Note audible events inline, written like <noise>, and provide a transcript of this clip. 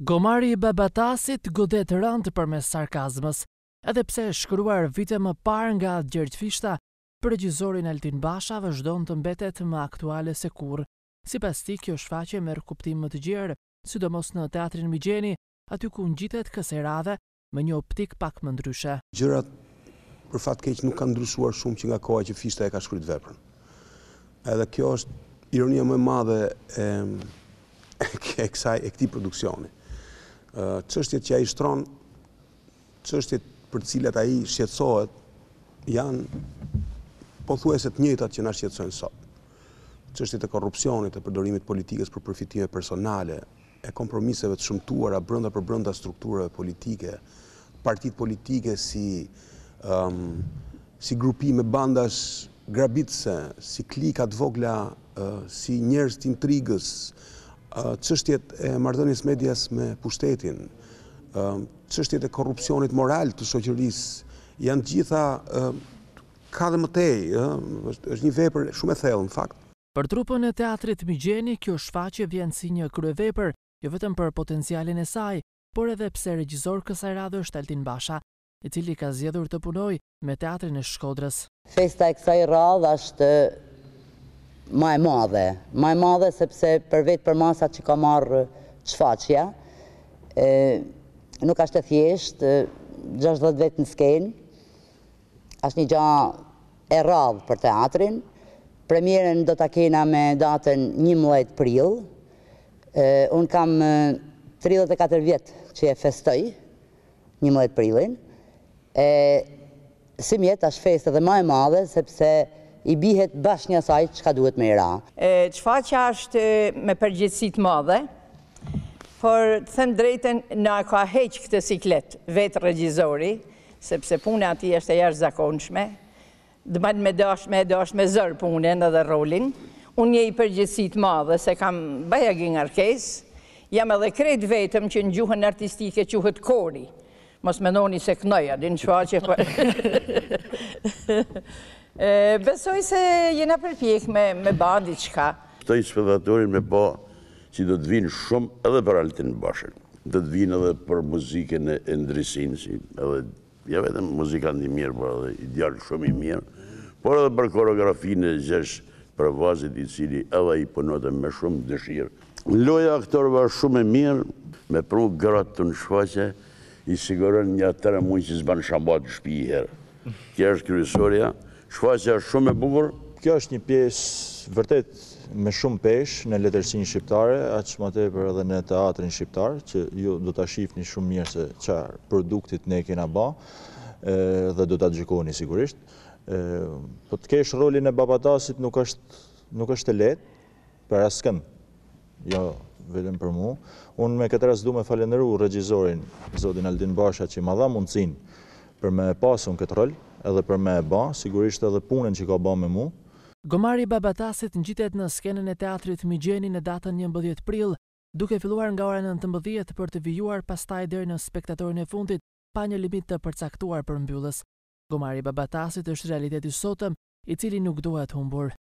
Gomari i babatasit godet rëndë për mes sarkazmës, edhe pse shkruar vite më parë nga Gjertfishta, përgjizorin Altin Basha vëzhdon të mbetet më aktuale se kur. Si pas ti, kjo shfaqe merë kuptim më të gjerë, sidomos në teatrin Migjeni, aty ku në gjithet këse radhe, me një optik pak më ndryshe. Gjërat për fatë keqë nuk kanë ndryshuar shumë që nga koha që Fishta e ka shkryt veprën. Edhe kjo është ironia më madhe e, e, e, e, e, këti produksioni qështjet që a i shtron, qështjet për cilat a i shqetsohet, janë po thueset njëtat që na shqetsojnë sot. Qështjet e korupcionit, e përdorimit politikës për përfitime personale, e kompromiseve të shumtuara brënda për brënda strukturëve politike, partit politike si si grupi me bandash grabitse, si klikat vogla, si njerës të intrigës, qështjet e mardënis medias me pushtetin, qështjet e korupcionit moral të shoqëris, janë gjitha, ka dhe mëtej, është një vepër shumë e thellë, në fakt. Për trupën e teatrit Migeni, kjo shfaqe vjenë si një krye vepër, jo vetëm për potencialin e saj, por edhe pse regjizor kësaj radhë është Altin Basha, i cili ka zjedhur të punoj me teatrin e shkodrës. Festa e kësaj radhë është ma e madhe, ma e madhe sepse për vetë për masat që ka marrë qfaqja, nuk ashtë të thjeshtë, 60 vetë në skenë, ashtë një gja e radhë për teatrin, premjeren do të kena me datën një mëlejt pril, unë kam 34 vjetë që e festoj një mëlejt prilin, si mjetë ashtë festë edhe ma e madhe, sepse i bihet bashkë një sajtë që ka duhet me ira. Qëfa që ashtë me përgjithsit madhe, por të them drejten në ka heq këtë siklet vetë regjizori, sepse punë ati është e jashtë zakonshme, dëmën me dashme, dashme zër punën edhe rolin, unë një i përgjithsit madhe, se kam bëja gjen arkes, jam edhe kretë vetëm që në gjuhën artistike quhet kori, mos menoni se kënoja, din shfa që për... Po- <laughs> Besoj se jena përpjek me bandi që ka. Këta i spedatorin me ba që do të vinë shumë edhe për altin bashën. Do të vinë edhe për muziken e ndrysin, si edhe ja vetëm muzikant një mirë, por edhe ideal shumë i mirë, por edhe për koreografi në gjesh për vazit i cili edhe i punote me shumë dëshirë. Loja aktorëve është shumë e mirë, me pru gratë të në shfaqe, i sigurën një atëre mujë që zbanë shambat shpi i herë. Kja është kryesoria, shfaqja shumë e bukur. Kjo është një pjesë vërtet me shumë peshë në letërsin shqiptare, atë që më të e për edhe në teatrin shqiptarë, që ju do të shifni shumë mirë se qarë produktit ne kena ba, dhe do të gjikoni sigurisht. Po të kesh rolin e babatasit nuk është të letë, për asë jo vetëm për mu. Unë me këtë rasë du me falenëru regjizorin, Zodin Aldin Basha, që i madha mundësinë, për me pasun këtë rëllë edhe për me ba, sigurisht edhe punën që ka ba me mu. Gomari Babatasit në gjithet në skenën e teatrit Migjeni në datën një mbëdhjet pril, duke filluar nga ora në të mbëdhjet për të vijuar pastaj dherë në spektatorin e fundit pa një limit të përcaktuar për mbyllës. Gomari Babatasit është realiteti sotëm i cili nuk duhet humbur.